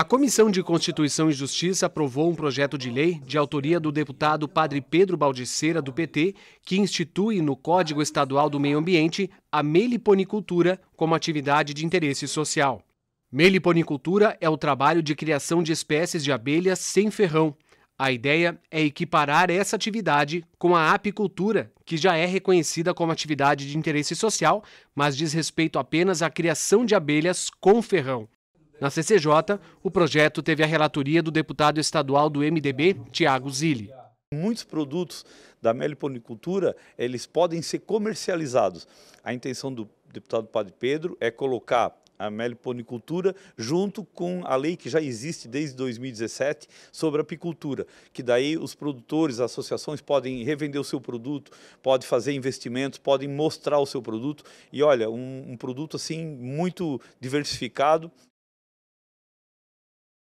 A Comissão de Constituição e Justiça aprovou um projeto de lei de autoria do deputado Padre Pedro Baldiceira, do PT, que institui no Código Estadual do Meio Ambiente a meliponicultura como atividade de interesse social. Meliponicultura é o trabalho de criação de espécies de abelhas sem ferrão. A ideia é equiparar essa atividade com a apicultura, que já é reconhecida como atividade de interesse social, mas diz respeito apenas à criação de abelhas com ferrão. Na CCJ, o projeto teve a relatoria do deputado estadual do MDB, Tiago Zilli. Muitos produtos da meliponicultura, eles podem ser comercializados. A intenção do deputado Padre Pedro é colocar a meliponicultura junto com a lei que já existe desde 2017 sobre apicultura, que daí os produtores, as associações podem revender o seu produto, podem fazer investimentos, podem mostrar o seu produto e olha, um, um produto assim muito diversificado.